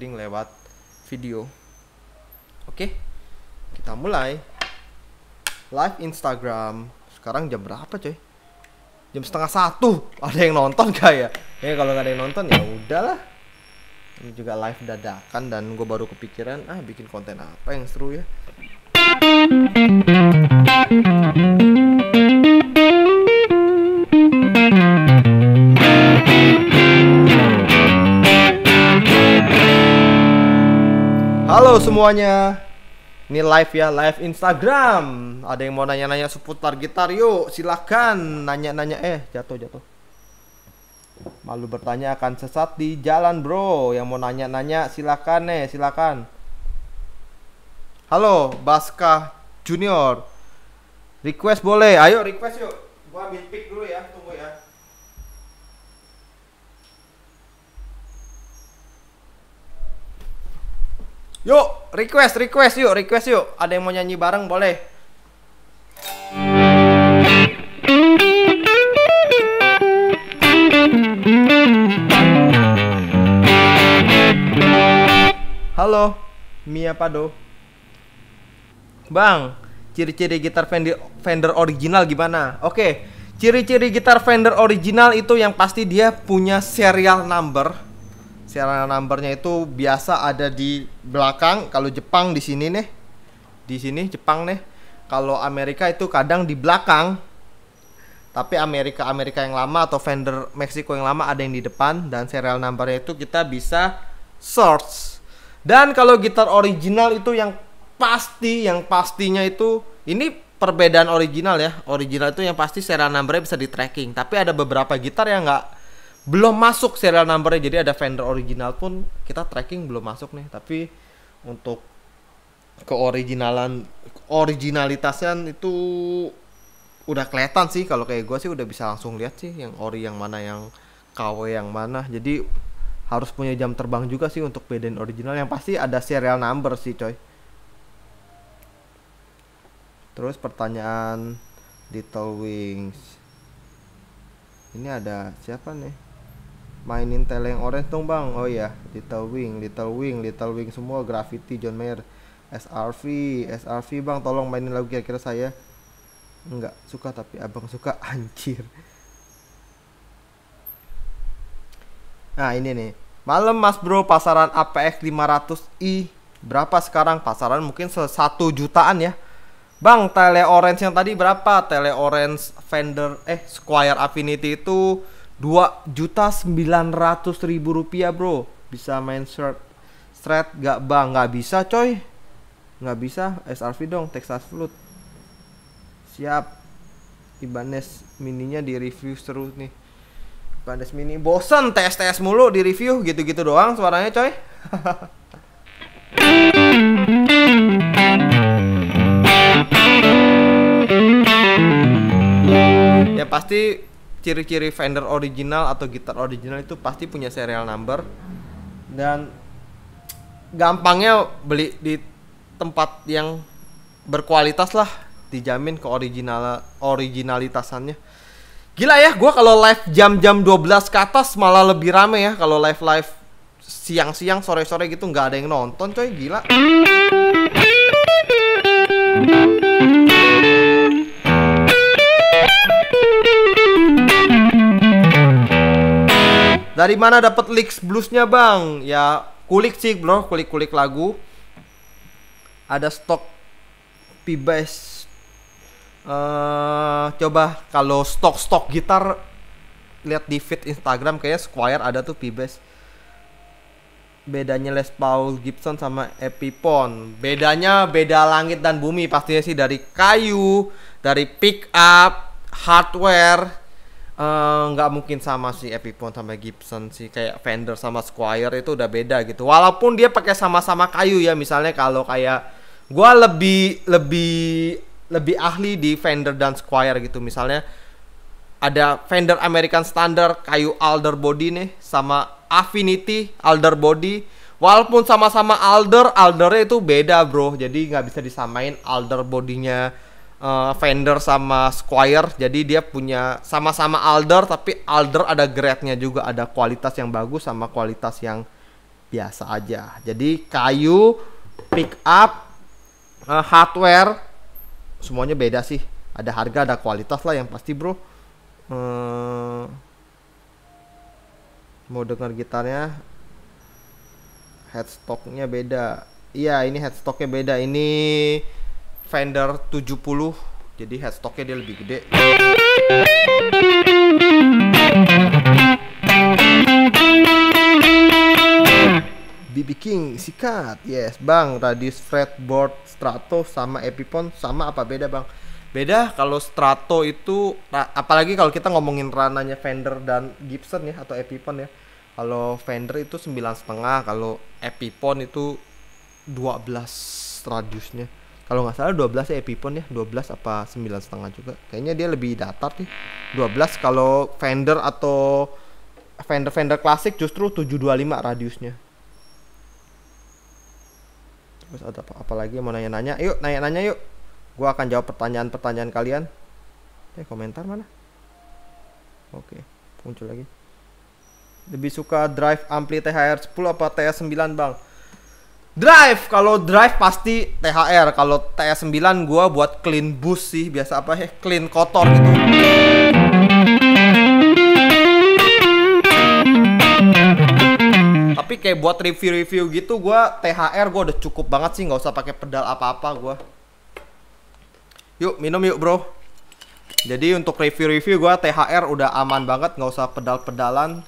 recording lewat video. Oke, kita mulai. Live Instagram. Sekarang jam berapa coy? Jam setengah satu. Ada yang nonton gak ya? Ya kalau nggak ada yang nonton ya udahlah. Ini juga live dadakan dan gue baru kepikiran ah bikin konten apa yang seru ya. Halo semuanya. Ini live ya, live Instagram. Ada yang mau nanya-nanya seputar gitar, yuk silahkan nanya-nanya. Eh, jatuh jatuh. Malu bertanya akan sesat di jalan bro. Yang mau nanya-nanya silahkan nih, eh, silahkan. Halo, Baska Junior. Request boleh, ayo request yuk. Gua ambil pick dulu ya. Tuh. Yuk, request, request yuk, request yuk. Ada yang mau nyanyi bareng boleh. Halo, Mia Pado. Bang, ciri-ciri gitar Fender Fender original gimana? Oke, ciri-ciri gitar Fender original itu yang pasti dia punya serial number serial numbernya itu biasa ada di belakang kalau Jepang di sini nih di sini Jepang nih kalau Amerika itu kadang di belakang tapi Amerika Amerika yang lama atau vendor Meksiko yang lama ada yang di depan dan serial numbernya itu kita bisa search dan kalau gitar original itu yang pasti yang pastinya itu ini perbedaan original ya original itu yang pasti serial numbernya bisa di tracking tapi ada beberapa gitar yang nggak belum masuk serial numbernya jadi ada vendor original pun kita tracking belum masuk nih tapi untuk keoriginalan originalitasnya itu udah kelihatan sih kalau kayak gue sih udah bisa langsung lihat sih yang ori yang mana yang KW yang mana jadi harus punya jam terbang juga sih untuk beden original yang pasti ada serial number sih coy terus pertanyaan Little Wings ini ada siapa nih mainin teleng orange dong bang oh ya little wing little wing little wing semua graffiti John Mayer SRV SRV bang tolong mainin lagu kira-kira saya enggak suka tapi abang suka anjir nah ini nih malam mas bro pasaran APX 500i berapa sekarang pasaran mungkin satu jutaan ya bang tele orange yang tadi berapa tele orange vendor eh square Affinity itu dua juta sembilan ratus ribu rupiah bro bisa main shirt straight gak bang nggak bisa coy gak bisa SRV dong Texas Flood siap Ibanez mininya di review seru nih Ibanez mini bosen tes tes mulu di review gitu gitu doang suaranya coy ya pasti ciri-ciri vendor original atau gitar original itu pasti punya serial number dan gampangnya beli di tempat yang berkualitas lah dijamin ke original originalitasannya gila ya gue kalau live jam-jam 12 ke atas malah lebih rame ya kalau live live siang-siang sore-sore gitu nggak ada yang nonton coy gila Dari mana dapat leaks bluesnya bang? Ya kulik sih bro, kulik-kulik lagu. Ada stok pibes. Uh, eh, coba kalau stok-stok gitar lihat di feed Instagram kayaknya Squire ada tuh pibes. Bedanya Les Paul Gibson sama Epiphone. Bedanya beda langit dan bumi pastinya sih dari kayu, dari pick up, hardware, Eh, nggak uh, mungkin sama si Epiphone sama Gibson sih kayak Fender sama Squire itu udah beda gitu walaupun dia pakai sama-sama kayu ya misalnya kalau kayak gue lebih lebih lebih ahli di Fender dan Squire gitu misalnya ada Fender American Standard kayu alder body nih sama Affinity alder body walaupun sama-sama alder aldernya itu beda bro jadi nggak bisa disamain alder bodinya uh, vendor sama Squire. Jadi dia punya sama-sama Alder tapi Alder ada grade-nya juga, ada kualitas yang bagus sama kualitas yang biasa aja. Jadi kayu pick up uh, hardware semuanya beda sih. Ada harga, ada kualitas lah yang pasti, Bro. Uh, mau dengar gitarnya headstocknya beda. Iya, ini headstocknya beda. Ini Fender 70 jadi headstocknya dia lebih gede BB King sikat yes bang radius fretboard strato sama Epiphone sama apa beda bang beda kalau strato itu nah, apalagi kalau kita ngomongin rananya Fender dan Gibson ya atau Epiphone ya kalau Fender itu sembilan setengah kalau Epiphone itu 12 radiusnya kalau nggak salah 12 ya Epiphone ya 12 apa 9 setengah juga kayaknya dia lebih datar sih 12 kalau Fender atau Fender Fender klasik justru 725 radiusnya terus ada apa, apa lagi mau nanya-nanya yuk nanya-nanya yuk gua akan jawab pertanyaan-pertanyaan kalian eh komentar mana oke muncul lagi lebih suka drive ampli THR 10 apa TS 9 bang Drive, kalau drive pasti THR. Kalau TS9 gua buat clean bus sih, biasa apa ya? Clean kotor gitu. Tapi kayak buat review-review gitu gua THR gua udah cukup banget sih, nggak usah pakai pedal apa-apa gua. Yuk, minum yuk, Bro. Jadi untuk review-review gua THR udah aman banget, nggak usah pedal-pedalan.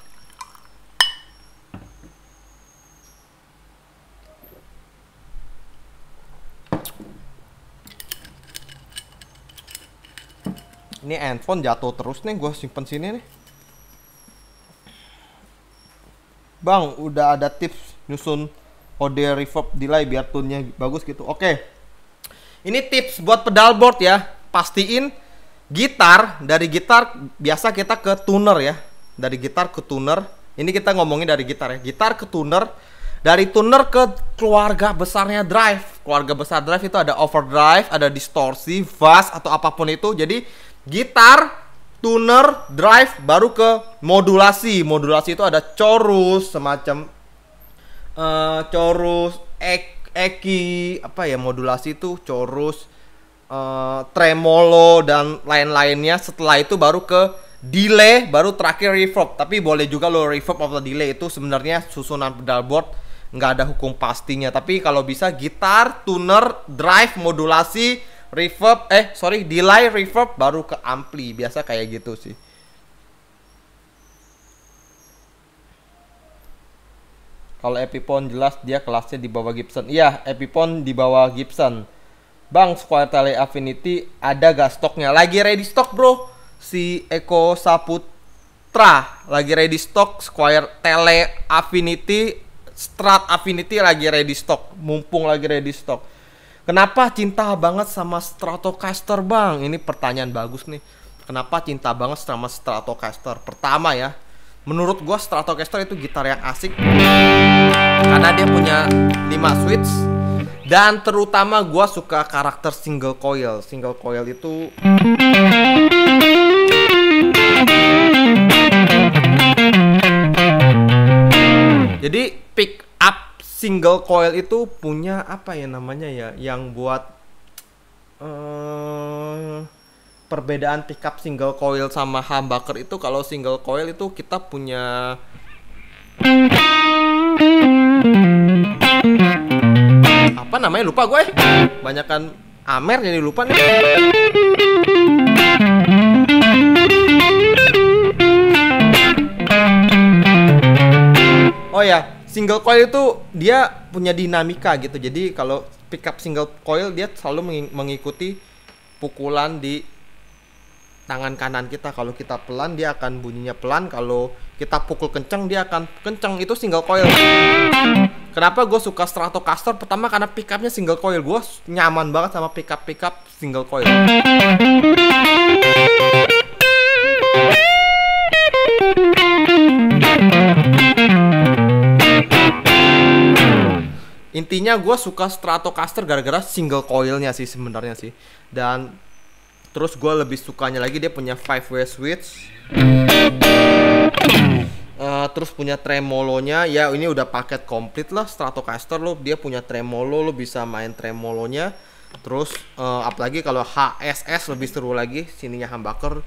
Ini handphone jatuh terus nih, gue simpen sini nih. Bang, udah ada tips nyusun kode reverb delay biar tunnya bagus gitu. Oke. Ini tips buat pedal board ya. Pastiin gitar dari gitar biasa kita ke tuner ya. Dari gitar ke tuner. Ini kita ngomongin dari gitar ya. Gitar ke tuner. Dari tuner ke keluarga besarnya drive. Keluarga besar drive itu ada overdrive, ada distorsi, fuzz atau apapun itu. Jadi gitar, tuner, drive, baru ke modulasi. Modulasi itu ada chorus semacam uh, chorus, eki, apa ya modulasi itu chorus, uh, tremolo dan lain-lainnya. Setelah itu baru ke delay, baru terakhir reverb. Tapi boleh juga lo reverb atau delay itu sebenarnya susunan pedalboard nggak ada hukum pastinya. Tapi kalau bisa gitar, tuner, drive, modulasi, reverb eh sorry delay reverb baru ke ampli biasa kayak gitu sih kalau Epiphone jelas dia kelasnya di bawah Gibson iya Epiphone di bawah Gibson Bang Square Tele Affinity ada gak stoknya lagi ready stock bro si Eko Saputra lagi ready stock Square Tele Affinity Strat Affinity lagi ready stock mumpung lagi ready stock Kenapa cinta banget sama Stratocaster bang? Ini pertanyaan bagus nih. Kenapa cinta banget sama Stratocaster? Pertama ya, menurut gue Stratocaster itu gitar yang asik karena dia punya 5 switch dan terutama gue suka karakter single coil. Single coil itu jadi pick single coil itu punya apa ya namanya ya yang buat uh, perbedaan pickup single coil sama humbucker itu kalau single coil itu kita punya apa namanya lupa gue eh. banyakkan amer jadi lupa nih oh ya single coil itu dia punya dinamika gitu. Jadi kalau pickup single coil dia selalu mengikuti pukulan di tangan kanan kita. Kalau kita pelan dia akan bunyinya pelan, kalau kita pukul kenceng dia akan kenceng. Itu single coil. Kenapa gue suka Stratocaster? Pertama karena pickupnya single coil. Gue nyaman banget sama pickup pickup single coil. intinya gue suka Stratocaster gara-gara single coilnya sih sebenarnya sih dan terus gue lebih sukanya lagi dia punya five way switch uh, terus punya tremolonya ya ini udah paket komplit lah Stratocaster lo dia punya tremolo lo bisa main tremolonya terus uh, apalagi kalau HSS lebih seru lagi sininya humbucker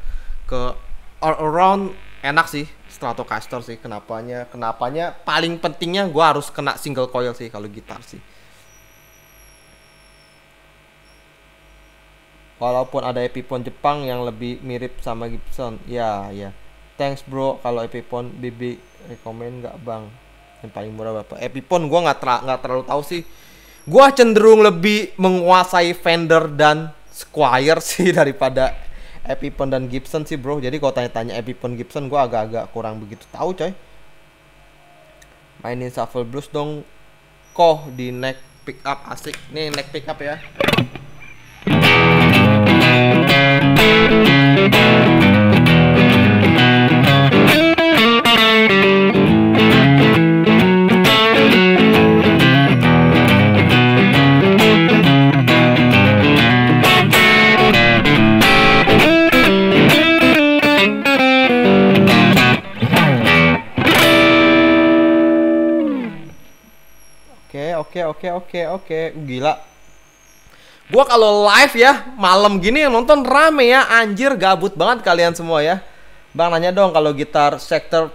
ke all around enak sih Stratocaster sih kenapanya kenapanya paling pentingnya gue harus kena single coil sih kalau gitar sih walaupun ada Epiphone Jepang yang lebih mirip sama Gibson ya ya thanks bro kalau Epiphone BB rekomend nggak bang yang paling murah berapa Epiphone gue nggak ter terlalu tahu sih gue cenderung lebih menguasai Fender dan Squire sih daripada Epiphone dan Gibson sih bro jadi kalau tanya-tanya Epiphone Gibson gue agak-agak kurang begitu tahu coy mainin shuffle blues dong koh di neck pick up asik nih neck pick up ya oke oke oke oke gila gua kalau live ya malam gini yang nonton rame ya anjir gabut banget kalian semua ya bang nanya dong kalau gitar sektor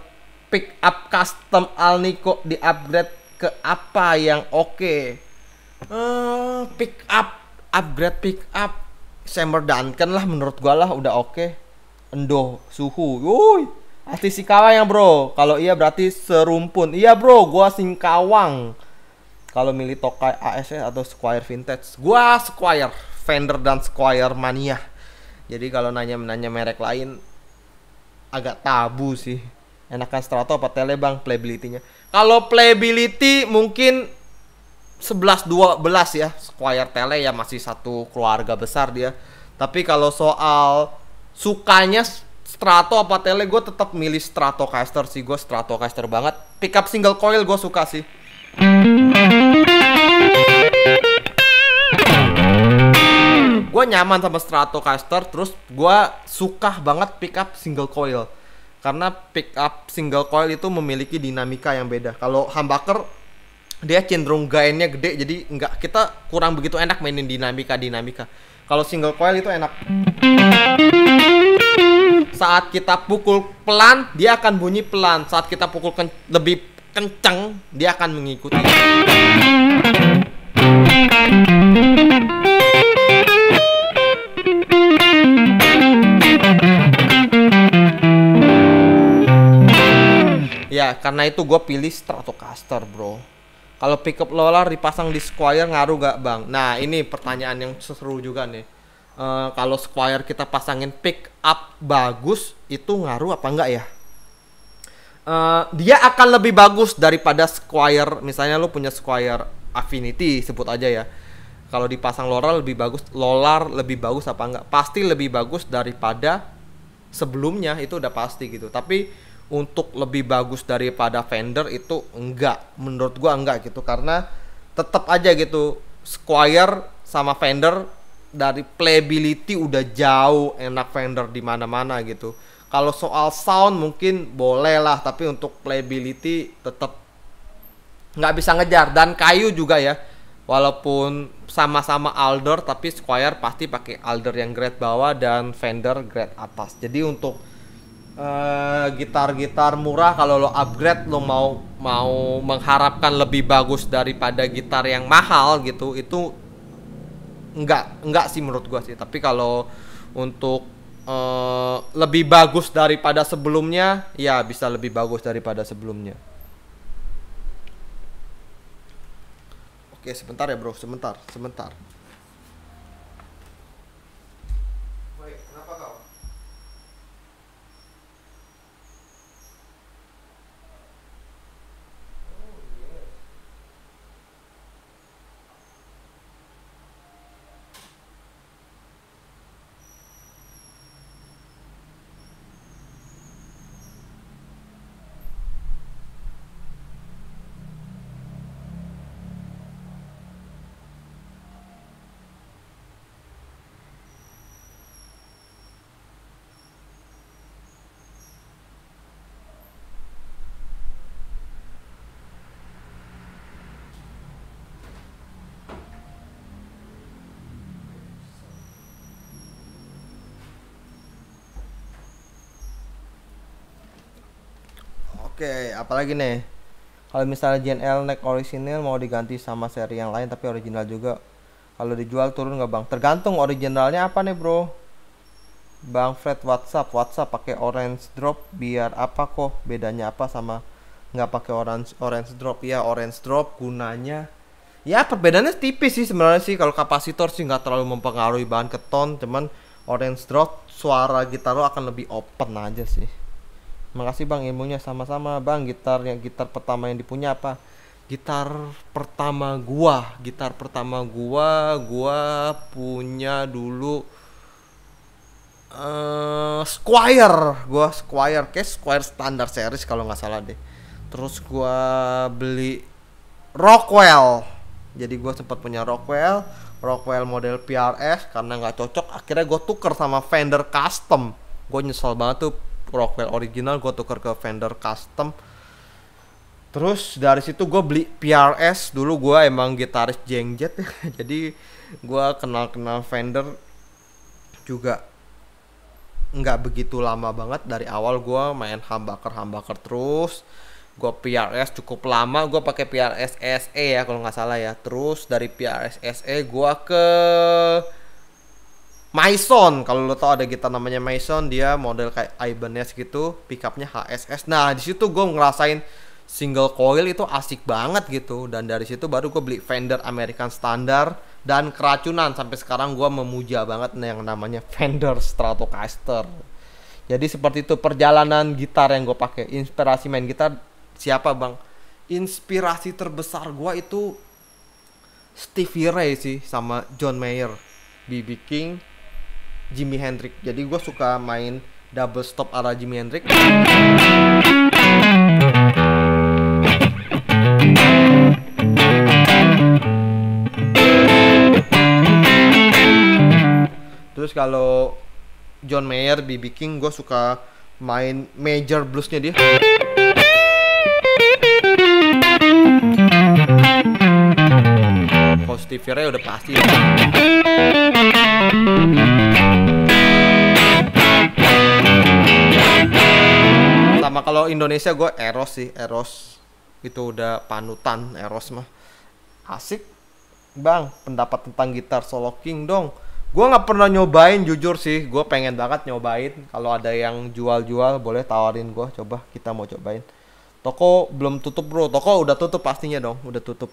pick up custom Alnico di upgrade ke apa yang oke okay? uh, eh, pick up upgrade pick up Samer Duncan lah menurut gua lah udah oke okay. Endo suhu Wuih Asli Singkawang ya bro. Kalau iya berarti serumpun. Iya bro, gua Singkawang kalau milih Tokai AS e atau Squire Vintage gua Squire Fender dan Squire mania jadi kalau nanya nanya merek lain agak tabu sih enakan Strato apa Tele bang playability-nya kalau playability mungkin 11 12 ya Squire Tele ya masih satu keluarga besar dia tapi kalau soal sukanya Strato apa Tele gue tetap milih Stratocaster sih gue Stratocaster banget pickup single coil gue suka sih gue nyaman sama Stratocaster terus gue suka banget pick up single coil karena pick up single coil itu memiliki dinamika yang beda kalau humbucker dia cenderung gainnya gede jadi nggak kita kurang begitu enak mainin dinamika dinamika kalau single coil itu enak saat kita pukul pelan dia akan bunyi pelan saat kita pukul lebih kenceng dia akan mengikuti ya karena itu gue pilih Stratocaster bro kalau pickup Lola dipasang di Squire ngaruh gak bang? Nah ini pertanyaan yang seru juga nih. Uh, kalau Squire kita pasangin pick up bagus itu ngaruh apa enggak ya? Eh, dia akan lebih bagus daripada Squire misalnya lu punya Squire Affinity sebut aja ya kalau dipasang loral lebih bagus Lolar lebih bagus apa enggak pasti lebih bagus daripada sebelumnya itu udah pasti gitu tapi untuk lebih bagus daripada fender itu enggak menurut gua enggak gitu karena tetap aja gitu Squire sama fender dari playability udah jauh enak fender di mana-mana gitu kalau soal sound mungkin boleh lah, tapi untuk playability tetap nggak bisa ngejar. Dan kayu juga ya, walaupun sama-sama alder, tapi Squire pasti pakai alder yang grade bawah dan Fender grade atas. Jadi untuk eh, gitar-gitar uh, murah kalau lo upgrade lo mau mau mengharapkan lebih bagus daripada gitar yang mahal gitu itu nggak enggak sih menurut gua sih tapi kalau untuk Eh, lebih bagus daripada sebelumnya, ya bisa lebih bagus daripada sebelumnya. Oke, sebentar ya, Bro. Sebentar, sebentar. Oke, apalagi nih? Kalau misalnya JNL naik original mau diganti sama seri yang lain tapi original juga. Kalau dijual turun nggak bang? Tergantung originalnya apa nih bro? Bang Fred WhatsApp, WhatsApp pakai orange drop biar apa kok? Bedanya apa sama nggak pakai orange orange drop? Ya orange drop gunanya ya perbedaannya tipis sih sebenarnya sih kalau kapasitor sih nggak terlalu mempengaruhi bahan keton cuman orange drop suara gitar lo akan lebih open aja sih Makasih Bang ilmunya sama-sama Bang gitar yang gitar pertama yang dipunya apa? Gitar pertama gua, gitar pertama gua gua punya dulu uh, Squire, gua Squire, kayak Squire standar series kalau nggak salah deh. Terus gua beli Rockwell. Jadi gua sempat punya Rockwell, Rockwell model PRS karena nggak cocok. Akhirnya gua tuker sama Fender Custom. Gue nyesel banget tuh Rockwell original gue tuker ke vendor custom terus dari situ gue beli PRS dulu gue emang gitaris jengjet ya jadi gue kenal kenal vendor juga nggak begitu lama banget dari awal gue main humbucker humbucker terus gue PRS cukup lama gue pakai PRS SE ya kalau nggak salah ya terus dari PRS SE gue ke Maison kalau lo tau ada gitar namanya Maison dia model kayak Ibanez gitu pickupnya HSS nah di situ gue ngerasain single coil itu asik banget gitu dan dari situ baru gue beli Fender American Standard dan keracunan sampai sekarang gue memuja banget yang namanya Fender Stratocaster jadi seperti itu perjalanan gitar yang gue pakai inspirasi main gitar siapa bang inspirasi terbesar gue itu Stevie Ray sih sama John Mayer BB King Jimi Hendrix jadi gue suka main double stop arah Jimi Hendrix terus kalau John Mayer, BB King gue suka main major bluesnya dia kalau Stevie Ray udah pasti ya. sama kalau Indonesia gue Eros sih Eros itu udah panutan Eros mah asik bang pendapat tentang gitar solo king dong gue nggak pernah nyobain jujur sih gue pengen banget nyobain kalau ada yang jual-jual boleh tawarin gue coba kita mau cobain toko belum tutup bro toko udah tutup pastinya dong udah tutup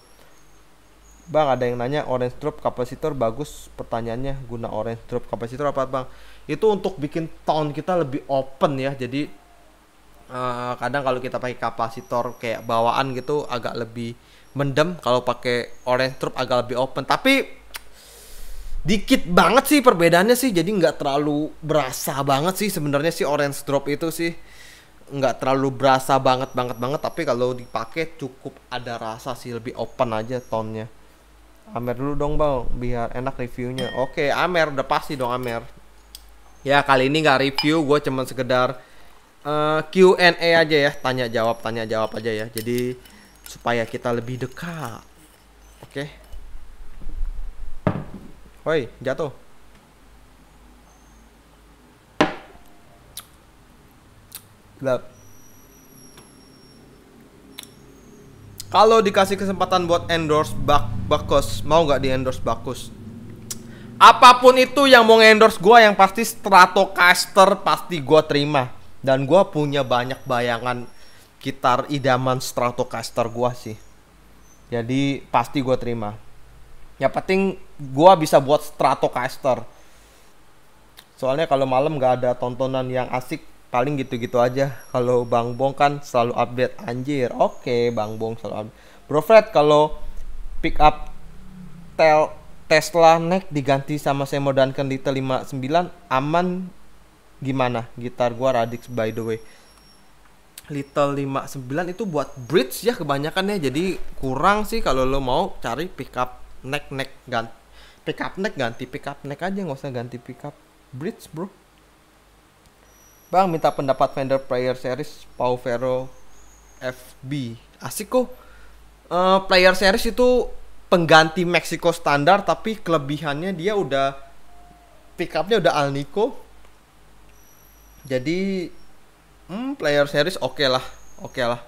bang ada yang nanya orange drop kapasitor bagus pertanyaannya guna orange drop kapasitor apa bang itu untuk bikin tone kita lebih open ya jadi Eh, kadang kalau kita pakai kapasitor kayak bawaan gitu agak lebih mendem kalau pakai orange drop agak lebih open tapi dikit banget sih perbedaannya sih jadi nggak terlalu berasa banget sih sebenarnya sih orange drop itu sih nggak terlalu berasa banget banget banget tapi kalau dipakai cukup ada rasa sih lebih open aja tonnya Amer dulu dong bang biar enak reviewnya oke Amer udah pasti dong Amer ya kali ini nggak review gue cuman sekedar Eh, Q&A aja ya, tanya jawab tanya jawab aja ya. Jadi supaya kita lebih dekat. Oke. Okay. Woi, jatuh. Gelap. Kalau dikasih kesempatan buat endorse bak Bakus, mau nggak di endorse Bakus? Apapun itu yang mau endorse gue yang pasti Stratocaster pasti gue terima dan gue punya banyak bayangan gitar idaman Stratocaster gue sih jadi pasti gue terima yang penting gue bisa buat Stratocaster soalnya kalau malam gak ada tontonan yang asik paling gitu-gitu aja kalau Bang Bong kan selalu update anjir oke okay, Bang Bong selalu update Bro Fred kalau pick up tel Tesla Neck diganti sama Semo Duncan Little 59 aman gimana gitar gua Radix by the way Little 59 itu buat bridge ya kebanyakan ya jadi kurang sih kalau lo mau cari pickup neck neck ganti pickup neck ganti pickup neck aja nggak usah ganti pickup bridge bro Bang minta pendapat fender player series Pauvero FB asik kok uh, player series itu pengganti Mexico standar tapi kelebihannya dia udah pickupnya udah Alnico jadi hmm, player series oke okay lah oke okay lah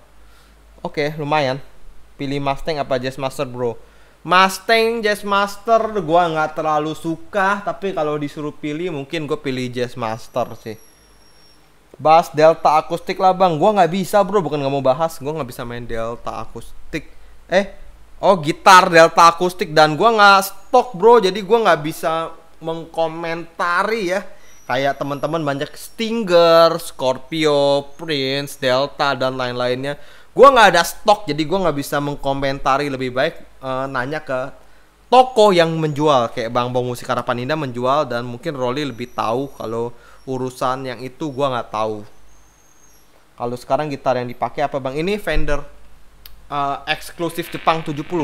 oke okay, lumayan pilih Mustang apa Jazz Master bro Mustang Jazz Master gue nggak terlalu suka tapi kalau disuruh pilih mungkin gue pilih Jazz Master sih bahas Delta akustik lah bang gue nggak bisa bro bukan nggak mau bahas gue nggak bisa main Delta akustik eh oh gitar Delta akustik dan gue nggak stok bro jadi gue nggak bisa mengkomentari ya kayak teman-teman banyak Stinger, Scorpio, Prince, Delta dan lain-lainnya. Gua nggak ada stok jadi gua nggak bisa mengkomentari lebih baik uh, nanya ke toko yang menjual kayak Bang bang Musik Harapan Indah menjual dan mungkin Rolly lebih tahu kalau urusan yang itu gua nggak tahu. Kalau sekarang gitar yang dipakai apa Bang? Ini Fender uh, eksklusif Jepang 70.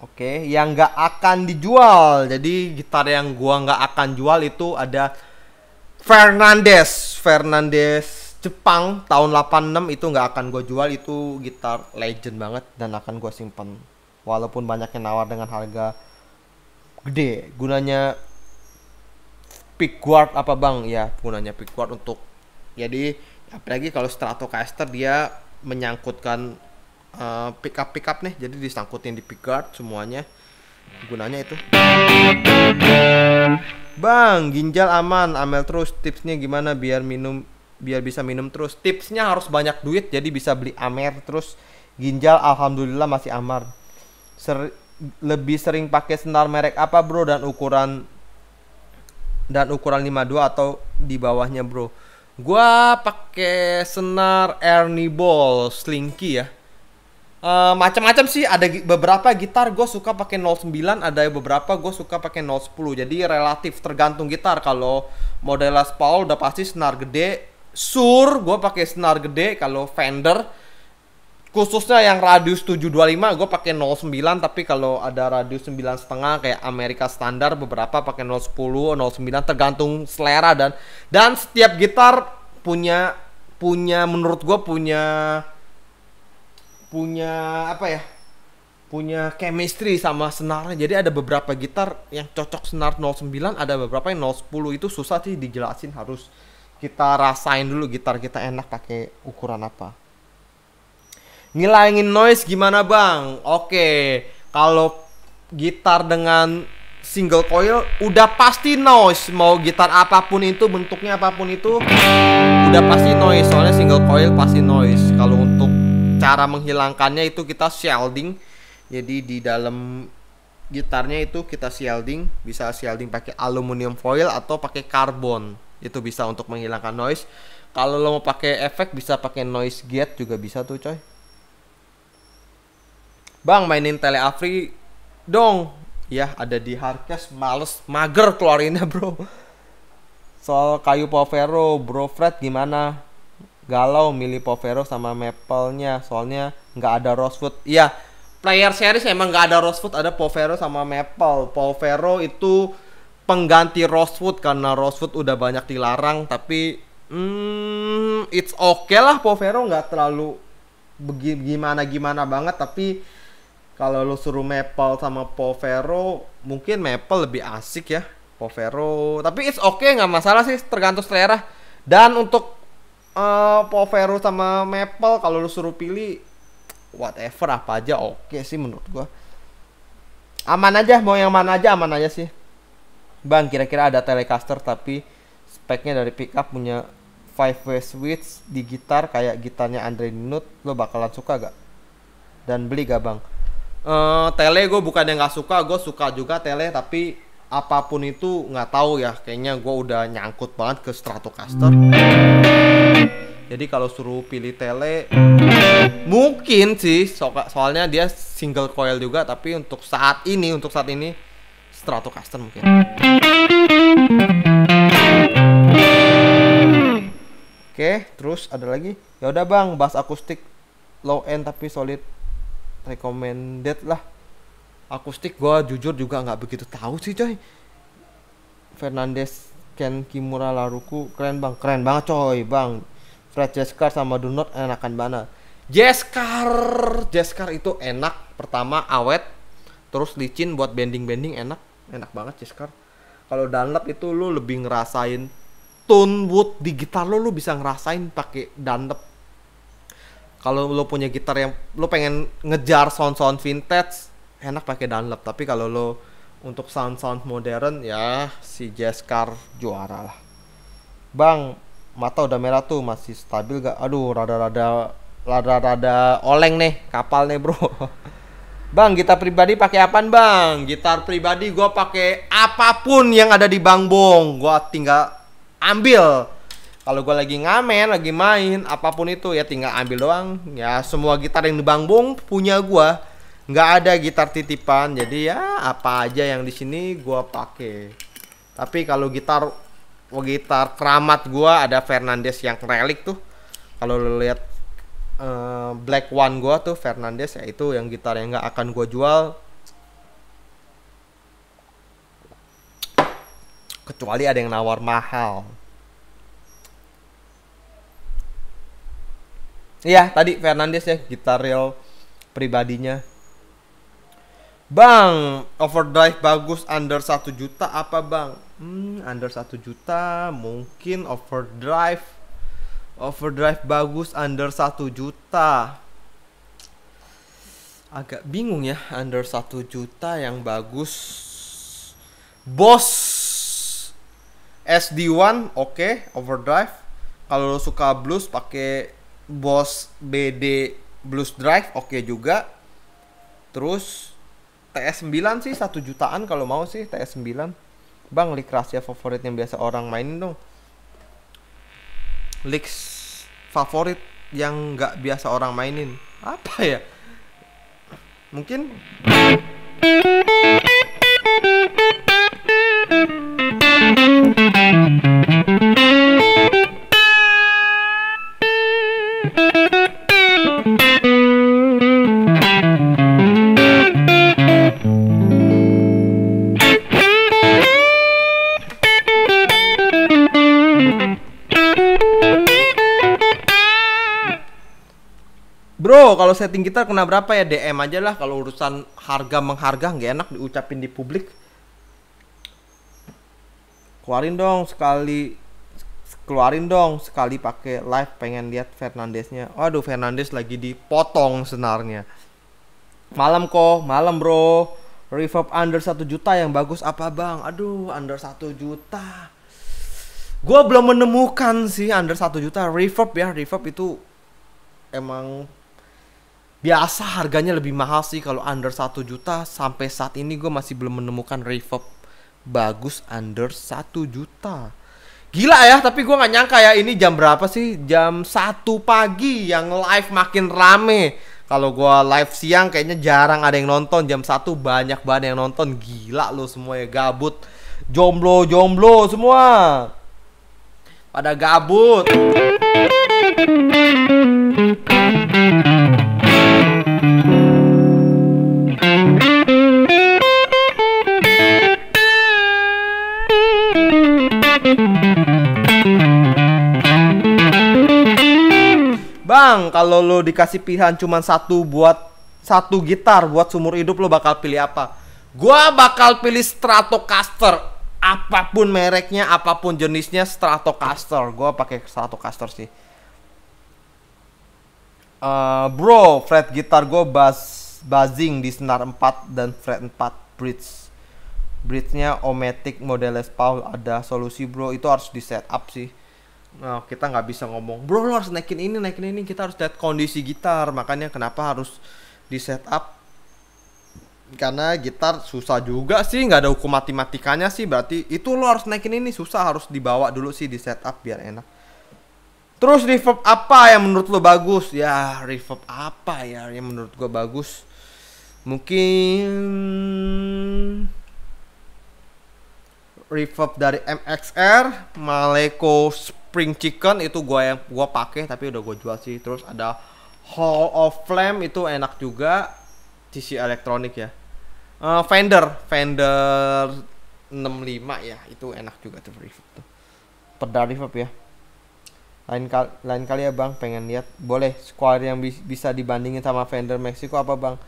Oke, yang nggak akan dijual. Jadi gitar yang gua nggak akan jual itu ada Fernandez, Fernandez Jepang tahun 86 itu nggak akan gue jual itu gitar legend banget dan akan gue simpen walaupun banyak yang nawar dengan harga gede gunanya Pickguard apa bang ya gunanya Pickguard untuk jadi apalagi kalau Stratocaster dia menyangkutkan Eh, pick up pick up nih jadi disangkutin di pick guard semuanya gunanya itu Bang ginjal aman amel terus tipsnya gimana biar minum biar bisa minum terus tipsnya harus banyak duit jadi bisa beli amer terus ginjal alhamdulillah masih aman. Ser lebih sering pakai senar merek apa bro dan ukuran dan ukuran 52 atau di bawahnya bro gua pakai senar Ernie Ball Slinky ya Uh, macam-macam sih ada beberapa gitar gue suka pakai 09 ada beberapa gue suka pakai 010 jadi relatif tergantung gitar kalau model Les Paul udah pasti senar gede sur gue pakai senar gede kalau Fender khususnya yang radius 725 gue pakai 09 tapi kalau ada radius 9 setengah kayak Amerika standar beberapa pakai 010 09 tergantung selera dan dan setiap gitar punya punya menurut gue punya punya apa ya? punya chemistry sama senarnya. Jadi ada beberapa gitar yang cocok senar 09, ada beberapa yang 010 itu susah sih dijelasin harus kita rasain dulu gitar kita enak pakai ukuran apa. Ngilangin noise gimana, Bang? Oke, kalau gitar dengan single coil udah pasti noise. Mau gitar apapun itu bentuknya apapun itu udah pasti noise. Soalnya single coil pasti noise. Kalau untuk Hmm. cara menghilangkannya itu kita shielding jadi di dalam gitarnya itu kita shielding bisa shielding pakai aluminium foil atau pakai karbon itu bisa untuk menghilangkan noise kalau lo mau pakai efek bisa pakai noise gate juga bisa tuh coy bang mainin tele afri dong ya ada di harkes males mager keluarinnya bro soal kayu povero bro Fred gimana galau milih Povero sama Maple-nya soalnya nggak ada Rosewood. Iya, player series emang nggak ada Rosewood, ada Povero sama Maple. Povero itu pengganti Rosewood karena Rosewood udah banyak dilarang tapi hmm, it's okay lah Povero nggak terlalu gimana gimana banget tapi kalau lo suruh Maple sama Povero mungkin Maple lebih asik ya Povero tapi it's okay nggak masalah sih tergantung selera dan untuk uh, eh, Poverus sama Maple kalau lu suruh pilih whatever apa aja oke okay sih menurut gua. Aman aja mau yang mana aja aman aja sih. Bang kira-kira ada Telecaster tapi speknya dari pickup punya five way switch di gitar kayak gitarnya Andre Nut lo bakalan suka gak? Dan beli gak bang? Uh, tele gue bukan yang nggak suka, gue suka juga tele tapi apapun itu nggak tahu ya kayaknya gue udah nyangkut banget ke Stratocaster jadi kalau suruh pilih tele mungkin sih so soalnya dia single coil juga tapi untuk saat ini untuk saat ini Stratocaster mungkin. Oke, terus ada lagi. Ya udah Bang, bass akustik low end tapi solid recommended lah. Akustik gua jujur juga nggak begitu tahu sih, coy. Fernandez Ken Kimura Laruku keren bang keren banget coy bang Fred Jeskar sama Do enakan mana? Jeskar, Jeskar itu enak. Pertama awet, terus licin buat bending-bending enak, enak banget Jeskar. Kalau Dunlop itu lu lebih ngerasain tone wood di gitar lo lu bisa ngerasain pakai Dunlop. Kalau lo punya gitar yang lo pengen ngejar sound-sound vintage, enak pakai Dunlop. Tapi kalau lo untuk sound-sound modern ya si Jeskar juara lah. Bang, mata udah merah tuh masih stabil gak aduh rada-rada rada-rada oleng nih kapal nih bro Bang, gitar pribadi pakai apa Bang? Gitar pribadi gue pakai apapun yang ada di Bang Bong. Gua tinggal ambil. Kalau gue lagi ngamen, lagi main, apapun itu ya tinggal ambil doang. Ya semua gitar yang di Bang Bong punya gue. Nggak ada gitar titipan. Jadi ya apa aja yang di sini gua pakai. Tapi kalau gitar gitar keramat gua ada Fernandez yang relik tuh kalau lo lihat uh, Black One gua tuh Fernandez ya itu yang gitar yang nggak akan gua jual kecuali ada yang nawar mahal Iya tadi Fernandes ya gitar real pribadinya Bang, overdrive bagus under 1 juta apa bang? hmm, under 1 juta mungkin overdrive overdrive bagus under 1 juta agak bingung ya under 1 juta yang bagus bos SD1 oke okay, overdrive kalau lo suka blues pakai bos BD blues drive oke okay juga terus TS9 sih 1 jutaan kalau mau sih TS9 Bang, League rahasia favorit yang biasa orang mainin dong. League favorit yang nggak biasa orang mainin. Apa ya? Mungkin Bro, kalau setting kita kena berapa ya? DM aja lah kalau urusan harga mengharga nggak enak diucapin di publik. Keluarin dong sekali keluarin dong sekali pakai live pengen lihat Fernandesnya. Waduh, Fernandes lagi dipotong senarnya. Malam kok, malam bro. Reverb under 1 juta yang bagus apa bang? Aduh, under 1 juta. Gua belum menemukan sih under 1 juta reverb ya. Reverb itu emang biasa harganya lebih mahal sih kalau under 1 juta sampai saat ini gue masih belum menemukan reverb bagus under 1 juta gila ya tapi gue nggak nyangka ya ini jam berapa sih jam 1 pagi yang live makin rame kalau gue live siang kayaknya jarang ada yang nonton jam 1 banyak banget yang nonton gila lo semua ya gabut jomblo jomblo semua pada gabut Bang, kalau lo dikasih pilihan cuma satu buat satu gitar buat seumur hidup lo bakal pilih apa? Gua bakal pilih Stratocaster. Apapun mereknya, apapun jenisnya Stratocaster. Gua pakai Stratocaster sih. Uh, bro, fret gitar gue buzz, buzzing di senar 4 dan fret 4 bridge bridge-nya Omatic modelnya Paul ada solusi bro itu harus di set up sih nah, kita nggak bisa ngomong bro lo harus naikin ini naikin ini kita harus lihat kondisi gitar makanya kenapa harus di setup karena gitar susah juga sih nggak ada hukum matematikanya sih berarti itu lo harus naikin ini susah harus dibawa dulu sih di setup biar enak terus reverb apa yang menurut lo bagus ya reverb apa ya yang menurut gue bagus mungkin reverb dari MXR, Maleko Spring Chicken itu gua yang gua pakai tapi udah gua jual sih. Terus ada Hall of Flame itu enak juga TC elektronik ya. Uh, Fender, Fender 65 ya, itu enak juga tuh reverb tuh. Pedal reverb ya. Lain kali lain kali ya Bang pengen lihat. Boleh square yang bisa dibandingin sama Fender Mexico apa Bang?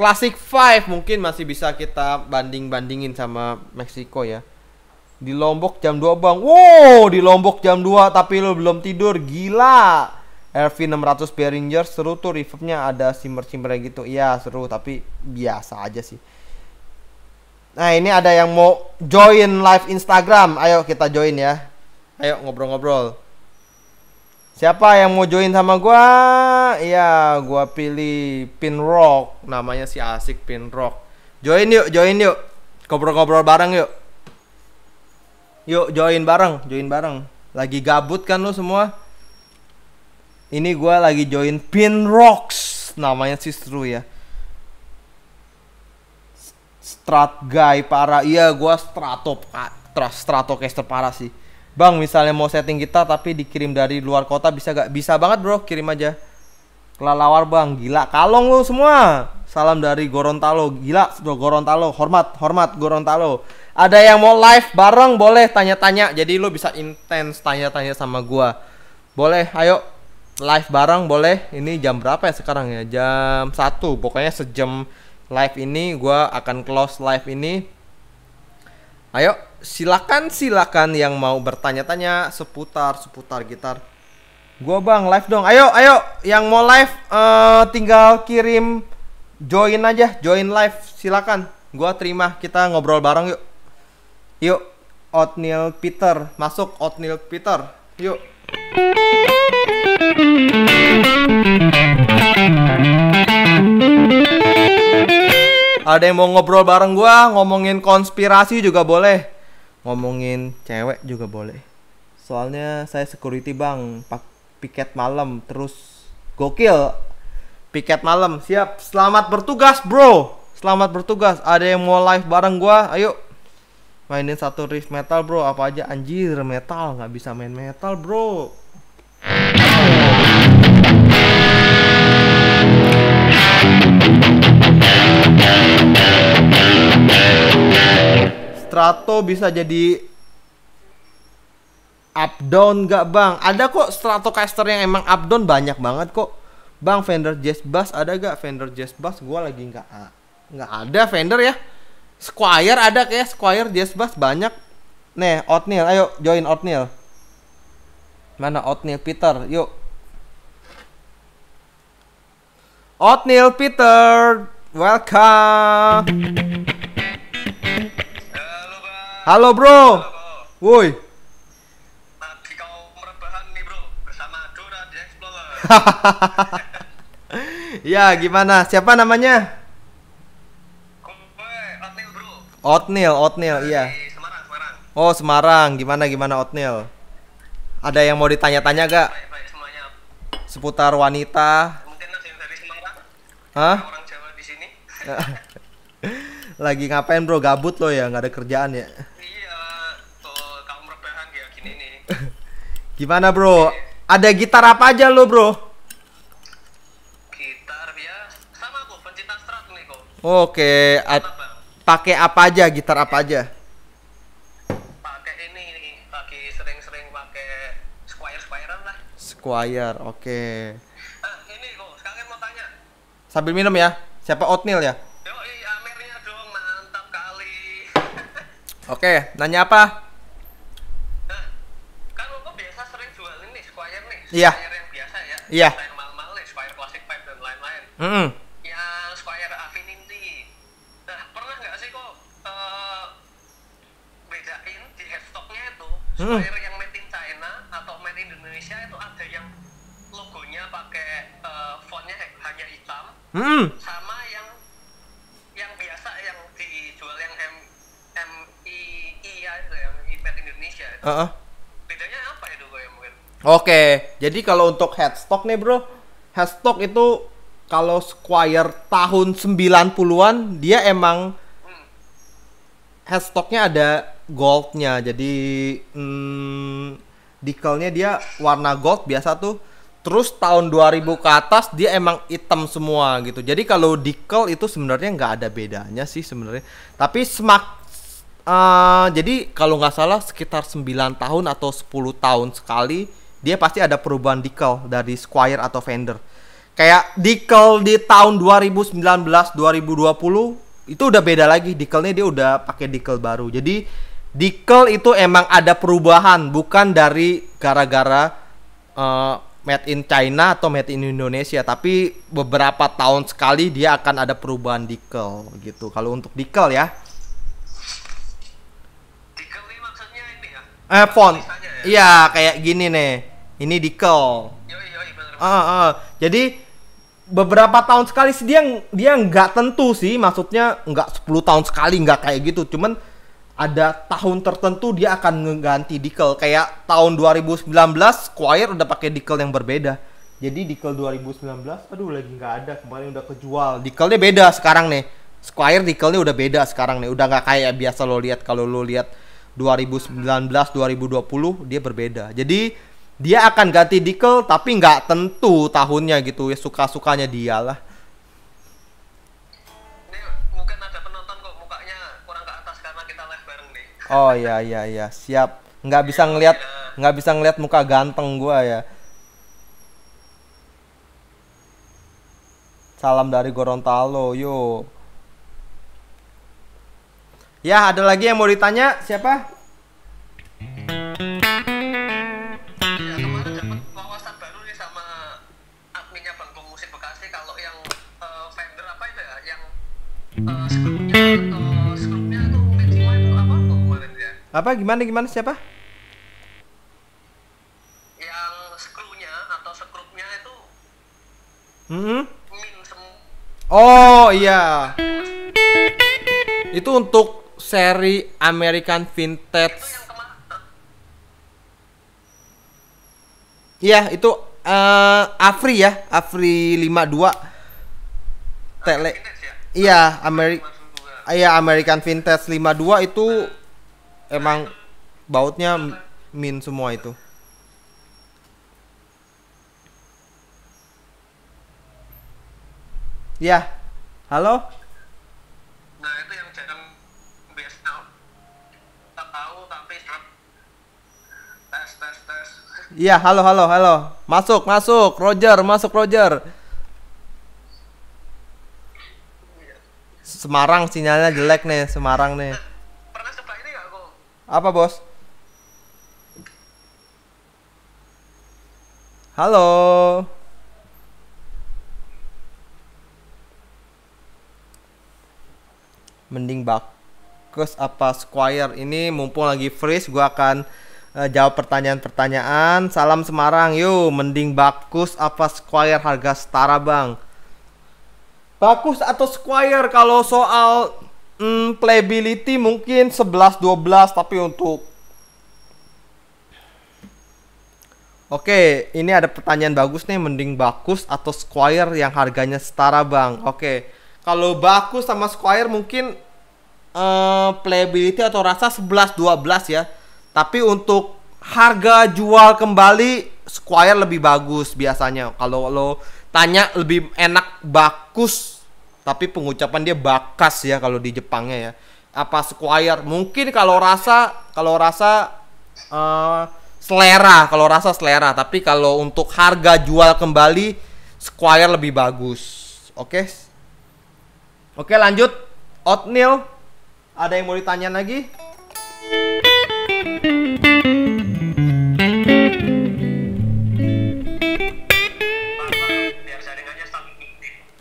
Classic Five mungkin masih bisa kita banding-bandingin sama Mexico ya. Di Lombok jam 2 bang Wow di Lombok jam 2 tapi lo belum tidur Gila RV600 Behringer seru tuh reverbnya ada simmer-simmer gitu Iya seru tapi biasa aja sih Nah ini ada yang mau join live Instagram Ayo kita join ya Ayo ngobrol-ngobrol Siapa yang mau join sama gua? Iya, gua pilih Pin Rock, Namanya si asik Pin Rock. Join yuk, join yuk. Ngobrol-ngobrol bareng yuk. Yuk join bareng, join bareng. Lagi gabut kan lo semua? Ini gue lagi join Pin Rocks, namanya sih seru ya. Strat guy para, iya gue strato, stratocaster parah sih. Bang, misalnya mau setting kita tapi dikirim dari luar kota bisa gak? Bisa banget bro, kirim aja. Kelalawar bang, gila. Kalong lu semua. Salam dari Gorontalo, gila. bro Gorontalo, hormat, hormat Gorontalo ada yang mau live bareng boleh tanya-tanya jadi lu bisa intens tanya-tanya sama gua boleh ayo live bareng boleh ini jam berapa ya sekarang ya jam 1 pokoknya sejam live ini gua akan close live ini ayo silakan silakan yang mau bertanya-tanya seputar seputar gitar gua bang live dong ayo ayo yang mau live uh, tinggal kirim join aja join live silakan gua terima kita ngobrol bareng yuk Yuk, Oatmeal Peter, masuk Oatmeal Peter. Yuk. Ada yang mau ngobrol bareng gua, ngomongin konspirasi juga boleh. Ngomongin cewek juga boleh. Soalnya saya security bang, pak piket malam terus gokil. Piket malam, siap. Selamat bertugas, bro. Selamat bertugas. Ada yang mau live bareng gua? Ayo mainin satu riff metal bro apa aja anjir metal nggak bisa main metal bro strato bisa jadi up down nggak bang? Ada kok Stratocaster yang emang up down banyak banget kok. Bang Fender Jazz Bass ada gak Fender Jazz Bass? Gua lagi nggak nggak ada Fender ya. Squire ada kayak Squire Jazz Bass banyak. Nih, Otnil, ayo join Otnil. Mana Otnil Peter? Yuk. Otnil Peter, welcome. Halo, Halo, Bro. Wuih. Woi. ya, gimana? Siapa namanya? Otnil, Otnil, iya. Semarang, Oh, Semarang. Gimana gimana Otnil? Ada yang mau ditanya-tanya gak? Seputar wanita. Hah? Lagi ngapain bro? Gabut lo ya, nggak ada kerjaan ya? Iya, gimana bro? Ada gitar apa aja lo bro? Gitar ya, sama aku pencinta strat nih kok. Oke, At pakai apa aja gitar apa aja pakai ini lagi sering-sering pakai squire squirean lah squire oke okay. ah, ini kok sekarang mau tanya sambil minum ya siapa oatmeal ya Yo, iya, Amernya dong mantap kali oke okay, nanya apa yeah. Kan iya. Yang biasa ya. Iya. Mahal-mahal nih, squire Classic Pipe dan lain-lain. Mm -hmm. Supplier yang made in China atau made in Indonesia itu ada yang logonya pakai uh, fontnya hanya hitam. Hmm. Sama yang yang biasa yang dijual yang M M I I ya itu yang made in Indonesia. Itu. Uh -uh. Bedanya apa itu gue yang mungkin? Oke, jadi kalau untuk headstock nih bro, headstock itu kalau Squire tahun 90-an dia emang hmm. headstocknya ada goldnya jadi hmm, decalnya dia warna gold biasa tuh terus tahun 2000 ke atas dia emang hitam semua gitu jadi kalau decal itu sebenarnya nggak ada bedanya sih sebenarnya tapi semak uh, jadi kalau nggak salah sekitar 9 tahun atau 10 tahun sekali dia pasti ada perubahan decal dari squire atau fender kayak decal di tahun 2019 2020 itu udah beda lagi decalnya dia udah pakai decal baru jadi Dikel itu emang ada perubahan bukan dari gara-gara uh, made in China atau made in Indonesia tapi beberapa tahun sekali dia akan ada perubahan dikel gitu kalau untuk dikel ya ya eh font ya? iya ya, kayak gini nih ini dikel yoi, Uh, uh. jadi beberapa tahun sekali sih dia dia nggak tentu sih maksudnya nggak 10 tahun sekali nggak kayak gitu cuman ada tahun tertentu dia akan mengganti dikel kayak tahun 2019 Squire udah pakai dikel yang berbeda jadi decal 2019 aduh lagi nggak ada kemarin udah kejual Dikelnya beda sekarang nih Squire dikelnya udah beda sekarang nih udah nggak kayak biasa lo lihat kalau lo lihat 2019 2020 dia berbeda jadi dia akan ganti dikel, tapi nggak tentu tahunnya gitu ya suka sukanya dia lah oh iya iya iya siap nggak bisa ngelihat nggak bisa ngelihat muka ganteng gue ya salam dari Gorontalo yo ya ada lagi yang mau ditanya siapa Uh, sebelumnya apa gimana gimana siapa yang sekrunya atau sekrupnya itu mm -hmm. oh iya itu untuk seri American Vintage Iya, itu uh, Afri ya, Afri 52. Tele. Ya? Iya, Ameri Iya, American Vintage 52 itu nah emang bautnya min semua itu Ya, halo. Nah itu yang jarang biasa tahu tapi tes tes tes. Iya, halo halo halo. Masuk masuk, Roger masuk Roger. Semarang sinyalnya jelek nih, Semarang nih. Apa bos? Halo. Mending Bakus apa Squire ini mumpung lagi freeze gua akan uh, jawab pertanyaan-pertanyaan. Salam Semarang, yuk. Mending Bakus apa Squire harga setara, Bang? Bakus atau Squire kalau soal hmm, playability mungkin 11 12 tapi untuk Oke, ini ada pertanyaan bagus nih mending bagus atau square yang harganya setara, Bang. Oke. Kalau bagus sama square mungkin uh, playability atau rasa 11 12 ya. Tapi untuk harga jual kembali square lebih bagus biasanya. Kalau lo tanya lebih enak bagus tapi pengucapan dia bakas ya kalau di Jepangnya ya apa square? mungkin kalau rasa kalau rasa uh, selera kalau rasa selera tapi kalau untuk harga jual kembali square lebih bagus oke okay? oke okay, lanjut Otnil ada yang mau ditanya lagi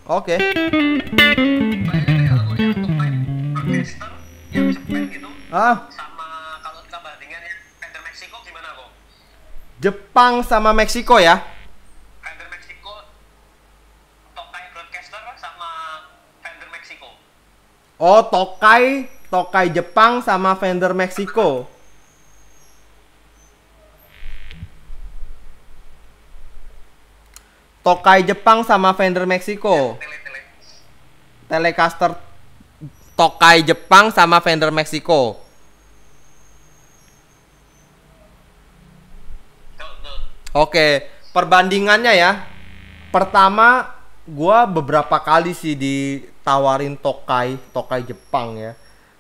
Oke. Okay. Ah. Jepang sama Meksiko ya? Fender Meksiko Tokai Broadcaster sama Fender Meksiko. Oh, Tokai, Tokai Jepang sama Fender Meksiko. Tokai Jepang sama vendor Meksiko. Ya, tele, tele. Telecaster Tokai Jepang sama vendor Meksiko. Oke, perbandingannya ya. Pertama, gue beberapa kali sih ditawarin Tokai, Tokai Jepang ya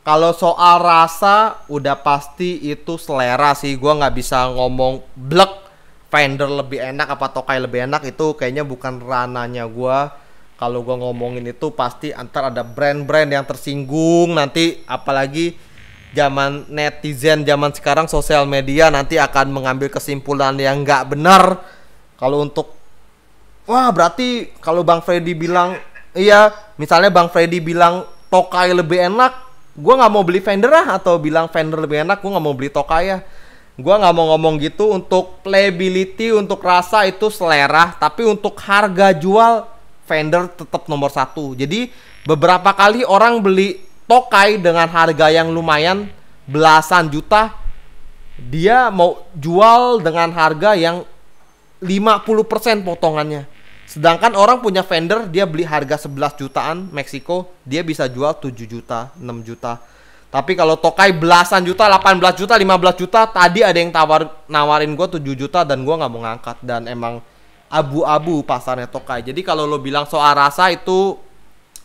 kalau soal rasa udah pasti itu selera sih gue nggak bisa ngomong blek vendor lebih enak apa tokai lebih enak itu kayaknya bukan rananya gue kalau gue ngomongin itu pasti antar ada brand-brand yang tersinggung nanti apalagi zaman netizen zaman sekarang sosial media nanti akan mengambil kesimpulan yang nggak benar kalau untuk wah berarti kalau bang Freddy bilang iya misalnya bang Freddy bilang tokai lebih enak gue nggak mau beli vendor ah atau bilang vendor lebih enak gue nggak mau beli tokai ya Gua nggak mau ngomong gitu untuk playability untuk rasa itu selera tapi untuk harga jual vendor tetap nomor satu jadi beberapa kali orang beli tokai dengan harga yang lumayan belasan juta dia mau jual dengan harga yang 50% potongannya sedangkan orang punya vendor dia beli harga 11 jutaan Meksiko dia bisa jual 7 juta 6 juta tapi kalau Tokai belasan juta, 18 juta, 15 juta, tadi ada yang tawar nawarin gue 7 juta dan gue nggak mau ngangkat dan emang abu-abu pasarnya Tokai. Jadi kalau lo bilang soal rasa itu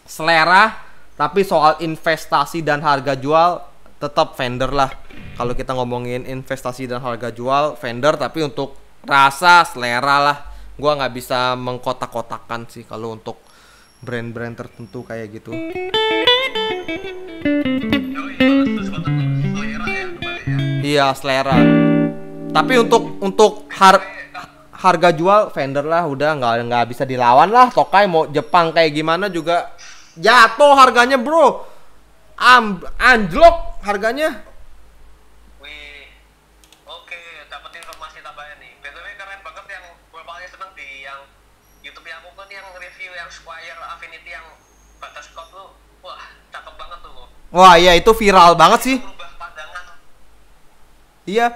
selera, tapi soal investasi dan harga jual tetap vendor lah. Kalau kita ngomongin investasi dan harga jual vendor, tapi untuk rasa selera lah, gue nggak bisa mengkotak-kotakan sih kalau untuk brand-brand tertentu kayak gitu. Iya selera. Tapi untuk untuk har harga jual vendor lah udah nggak nggak bisa dilawan lah. Tokai mau Jepang kayak gimana juga jatuh harganya bro. Am anjlok harganya. Wah iya itu viral banget sih. Iya.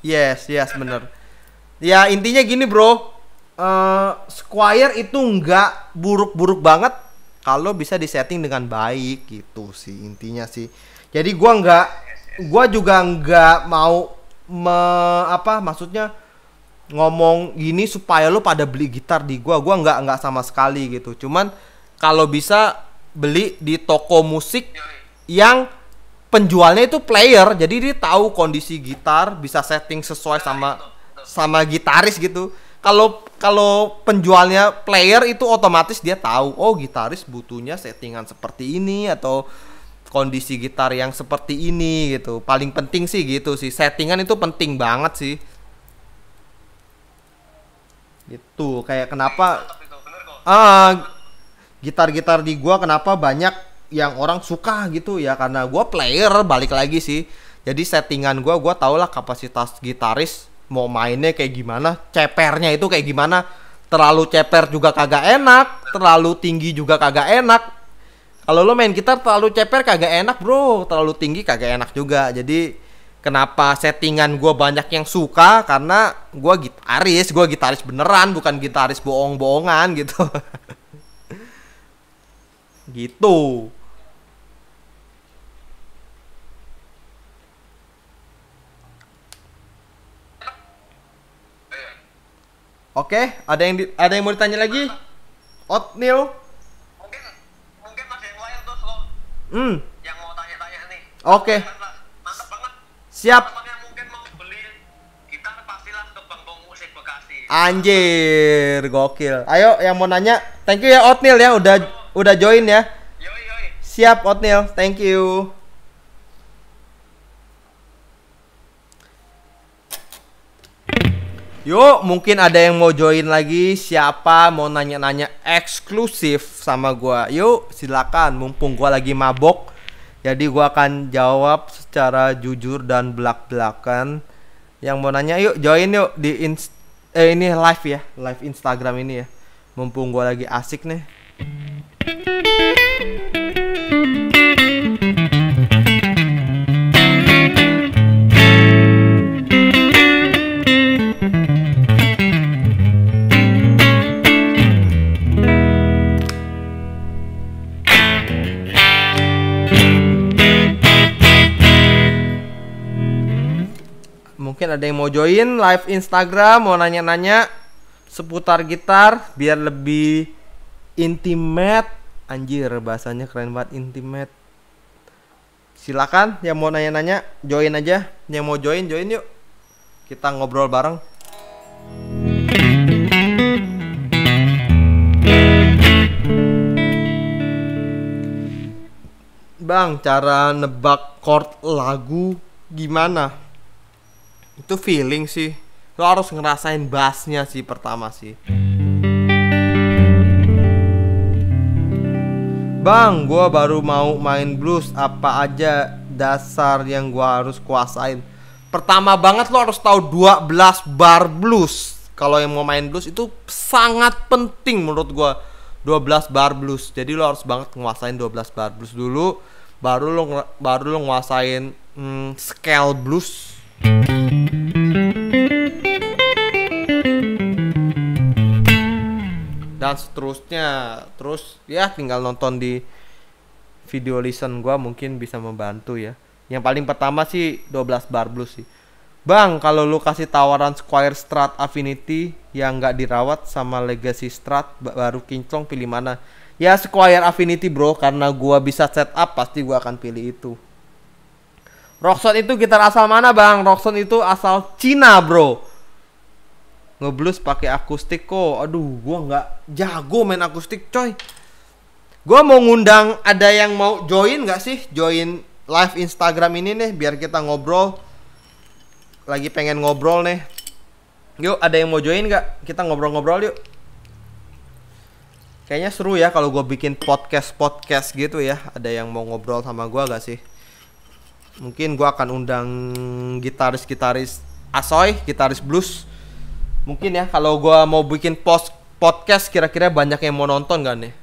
Yes yes bener. ya intinya gini bro, uh, Squire itu nggak buruk-buruk banget kalau bisa disetting dengan baik gitu sih intinya sih. Jadi gua nggak gue juga nggak mau me, apa maksudnya ngomong gini supaya lo pada beli gitar di gue gue nggak nggak sama sekali gitu cuman kalau bisa beli di toko musik yang penjualnya itu player jadi dia tahu kondisi gitar bisa setting sesuai nah, sama sama gitaris gitu kalau kalau penjualnya player itu otomatis dia tahu oh gitaris butuhnya settingan seperti ini atau kondisi gitar yang seperti ini gitu. Paling penting sih gitu sih. Settingan itu penting banget sih. Gitu, kayak kenapa ah gitar-gitar di gua kenapa banyak yang orang suka gitu ya karena gua player balik lagi sih. Jadi settingan gua gua tau lah kapasitas gitaris mau mainnya kayak gimana, cepernya itu kayak gimana. Terlalu ceper juga kagak enak, terlalu tinggi juga kagak enak, kalau lo main gitar terlalu ceper kagak enak bro terlalu tinggi kagak enak juga jadi kenapa settingan gue banyak yang suka karena gue gitaris gue gitaris beneran bukan gitaris bohong-bohongan gitu gitu Oke, ada yang di, ada yang mau ditanya lagi? Otnil? hmm. yang mau tanya-tanya nih oke okay. mantap banget siap Teman anjir gokil ayo yang mau nanya thank you ya Otnil ya udah udah join ya yoi, yoi. siap Otnil thank you Yuk, mungkin ada yang mau join lagi. Siapa mau nanya-nanya eksklusif sama gua? Yuk, silakan. Mumpung gua lagi mabok, jadi gua akan jawab secara jujur dan belak-belakan. Yang mau nanya, yuk join yuk di inst eh ini live ya, live Instagram ini ya. Mumpung gua lagi asik nih. mungkin ada yang mau join live Instagram mau nanya-nanya seputar gitar biar lebih intimate anjir bahasanya keren banget intimate silakan yang mau nanya-nanya join aja yang mau join join yuk kita ngobrol bareng Bang, cara nebak chord lagu gimana? itu feeling sih lo harus ngerasain bassnya sih pertama sih Bang, gue baru mau main blues apa aja dasar yang gue harus kuasain Pertama banget lo harus tahu 12 bar blues Kalau yang mau main blues itu sangat penting menurut gue 12 bar blues Jadi lo harus banget nguasain 12 bar blues dulu Baru lo, baru lo nguasain hmm, scale blues dan seterusnya terus ya tinggal nonton di video listen gua mungkin bisa membantu ya yang paling pertama sih 12 bar blues sih Bang, kalau lu kasih tawaran Squire Strat Affinity yang nggak dirawat sama Legacy Strat baru kinclong pilih mana? Ya Squire Affinity bro, karena gua bisa setup pasti gua akan pilih itu. Rockson itu gitar asal mana bang? Rockson itu asal Cina bro. Ngeblues pakai akustik kok. Aduh, gua nggak jago main akustik coy. Gua mau ngundang ada yang mau join nggak sih? Join live Instagram ini nih biar kita ngobrol. Lagi pengen ngobrol nih. Yuk, ada yang mau join nggak? Kita ngobrol-ngobrol yuk. Kayaknya seru ya kalau gue bikin podcast-podcast gitu ya. Ada yang mau ngobrol sama gue gak sih? mungkin gue akan undang gitaris gitaris asoy gitaris blues mungkin ya kalau gue mau bikin post podcast kira-kira banyak yang mau nonton gak nih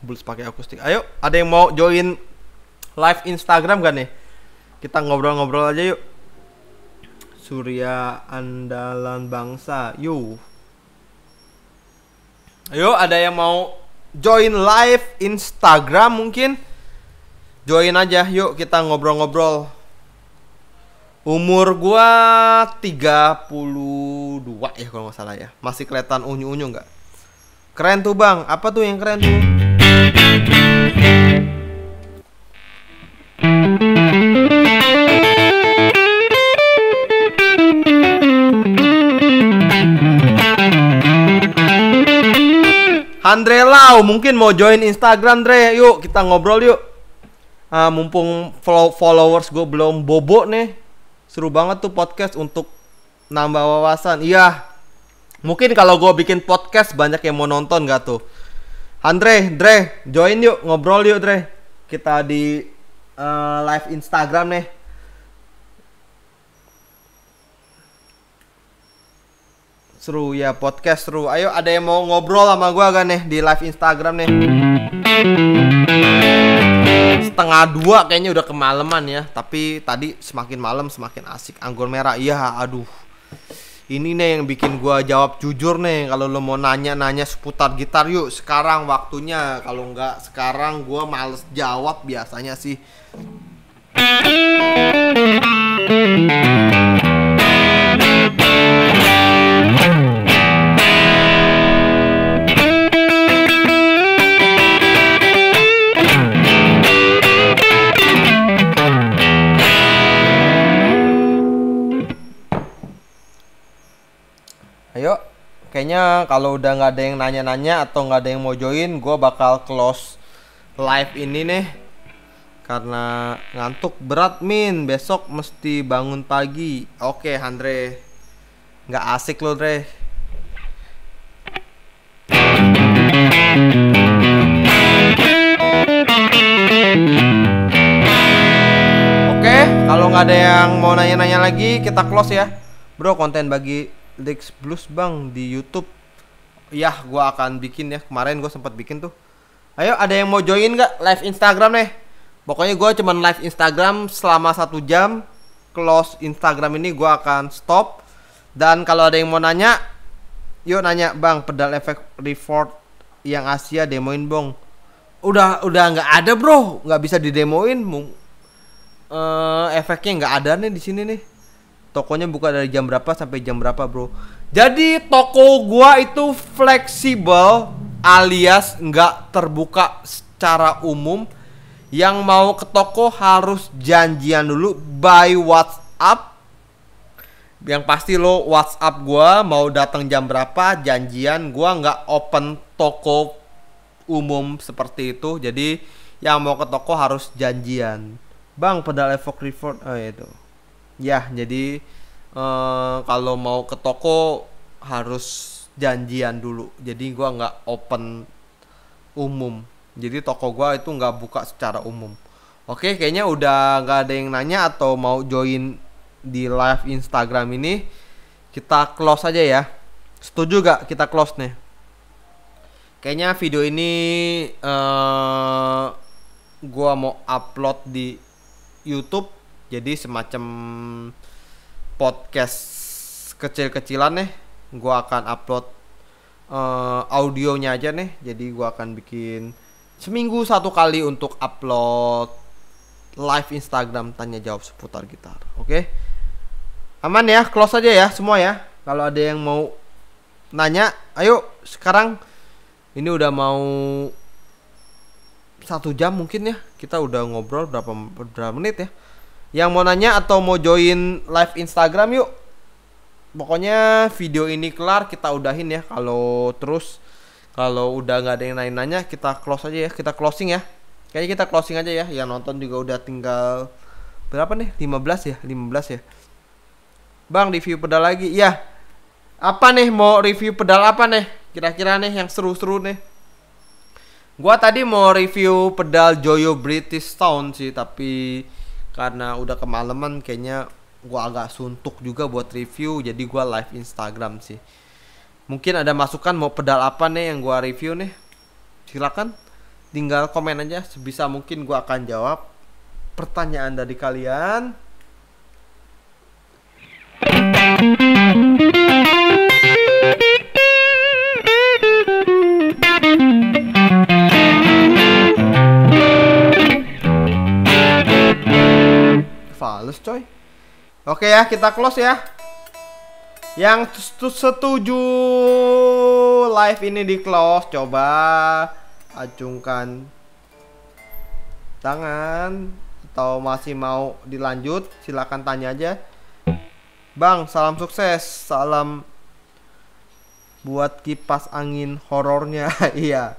Blues pakai akustik. Ayo, ada yang mau join live Instagram gak nih? Kita ngobrol-ngobrol aja yuk. Surya Andalan Bangsa, yuk. Ayo ada yang mau join live Instagram mungkin join aja yuk kita ngobrol-ngobrol umur gua 32 ya kalau nggak salah ya masih kelihatan unyu-unyu nggak keren tuh bang apa tuh yang keren tuh Andre Lau mungkin mau join Instagram Dre. Yuk kita ngobrol yuk. Ah, mumpung followers gue belum bobo nih. Seru banget tuh podcast untuk nambah wawasan. Iya. Mungkin kalau gue bikin podcast banyak yang mau nonton gak tuh. Andre, Dre, join yuk, ngobrol yuk Dre. Kita di uh, live Instagram nih. Ru ya podcast Ru. Ayo ada yang mau ngobrol sama gue kan nih di live Instagram nih. Setengah dua kayaknya udah kemalaman ya. Tapi tadi semakin malam semakin asik. Anggur merah, iya aduh. Ini nih yang bikin gue jawab jujur nih. Kalau lo mau nanya-nanya seputar gitar yuk sekarang waktunya. Kalau nggak sekarang gue males jawab biasanya sih. kayaknya kalau udah nggak ada yang nanya-nanya atau nggak ada yang mau join gue bakal close live ini nih karena ngantuk berat min besok mesti bangun pagi oke Andre nggak asik loh, Dre oke kalau nggak ada yang mau nanya-nanya lagi kita close ya bro konten bagi Lex Blues bang di YouTube. Yah, gue akan bikin ya. Kemarin gue sempat bikin tuh. Ayo, ada yang mau join gak live Instagram nih? Pokoknya gue cuman live Instagram selama satu jam. Close Instagram ini gue akan stop. Dan kalau ada yang mau nanya, yuk nanya bang pedal efek report yang Asia demoin bong. Udah udah nggak ada bro, nggak bisa didemoin. Uh, efeknya nggak ada nih di sini nih tokonya buka dari jam berapa sampai jam berapa bro jadi toko gua itu fleksibel alias nggak terbuka secara umum yang mau ke toko harus janjian dulu by WhatsApp yang pasti lo WhatsApp gua mau datang jam berapa janjian gua nggak open toko umum seperti itu jadi yang mau ke toko harus janjian bang pedal evoke reward oh iya itu ya jadi uh, kalau mau ke toko harus janjian dulu jadi gue nggak open umum jadi toko gue itu nggak buka secara umum oke kayaknya udah nggak ada yang nanya atau mau join di live Instagram ini kita close aja ya setuju gak kita close nih kayaknya video ini uh, gua mau upload di YouTube jadi semacam podcast kecil-kecilan nih gue akan upload uh, audionya aja nih jadi gue akan bikin seminggu satu kali untuk upload live Instagram tanya jawab seputar gitar oke okay? aman ya close aja ya semua ya kalau ada yang mau nanya ayo sekarang ini udah mau satu jam mungkin ya kita udah ngobrol berapa berapa menit ya yang mau nanya atau mau join live Instagram yuk pokoknya video ini kelar kita udahin ya kalau terus kalau udah nggak ada yang nanya-nanya kita close aja ya kita closing ya kayaknya kita closing aja ya yang nonton juga udah tinggal berapa nih 15 ya 15 ya Bang review pedal lagi ya apa nih mau review pedal apa nih kira-kira nih yang seru-seru nih gua tadi mau review pedal Joyo British Town sih tapi karena udah kemalaman kayaknya gue agak suntuk juga buat review jadi gue live Instagram sih mungkin ada masukan mau pedal apa nih yang gue review nih silakan tinggal komen aja sebisa mungkin gue akan jawab pertanyaan dari kalian males coy Oke ya kita close ya Yang setuju live ini di close Coba acungkan tangan Atau masih mau dilanjut silahkan tanya aja Bang salam sukses Salam buat kipas angin horornya Iya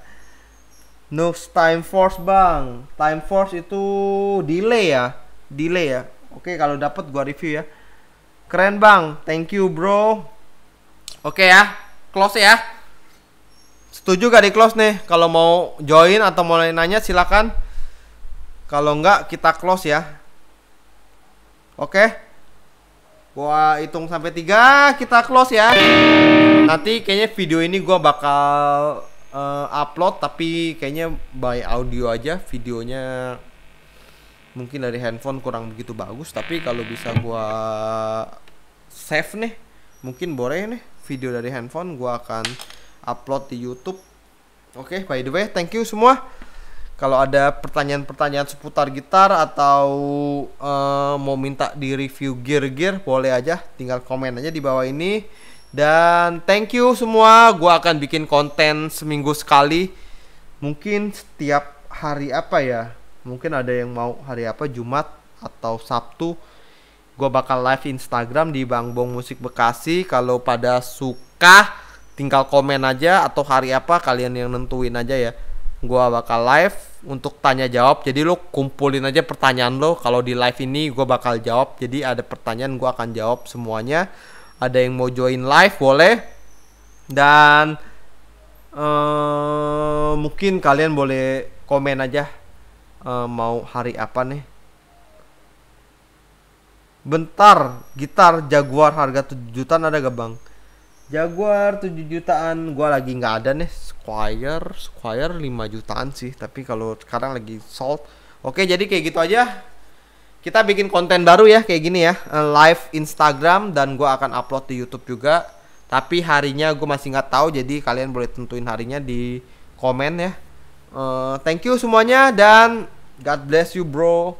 Nux time force bang Time force itu delay ya Delay ya Oke, kalau dapat gua review ya. Keren, Bang. Thank you, Bro. Oke ya. Close ya. Setuju gak di close nih? Kalau mau join atau mau nanya silakan. Kalau enggak kita close ya. Oke. Gua hitung sampai tiga, kita close ya. Nanti kayaknya video ini gua bakal uh, upload tapi kayaknya by audio aja videonya mungkin dari handphone kurang begitu bagus tapi kalau bisa gua save nih mungkin boleh nih video dari handphone gua akan upload di YouTube oke okay, by the way thank you semua kalau ada pertanyaan-pertanyaan seputar gitar atau uh, mau minta di review gear-gear boleh aja tinggal komen aja di bawah ini dan thank you semua gua akan bikin konten seminggu sekali mungkin setiap hari apa ya mungkin ada yang mau hari apa Jumat atau Sabtu gue bakal live Instagram di Bang Bong Musik Bekasi kalau pada suka tinggal komen aja atau hari apa kalian yang nentuin aja ya gue bakal live untuk tanya jawab jadi lo kumpulin aja pertanyaan lo kalau di live ini gue bakal jawab jadi ada pertanyaan gue akan jawab semuanya ada yang mau join live boleh dan uh, mungkin kalian boleh komen aja uh, mau hari apa nih bentar gitar Jaguar harga 7 jutaan ada gak bang Jaguar 7 jutaan gua lagi nggak ada nih Squire Squire 5 jutaan sih tapi kalau sekarang lagi sold oke jadi kayak gitu aja kita bikin konten baru ya kayak gini ya eh, live Instagram dan gua akan upload di YouTube juga tapi harinya gue masih nggak tahu jadi kalian boleh tentuin harinya di komen ya Eh, thank you semuanya dan God bless you bro.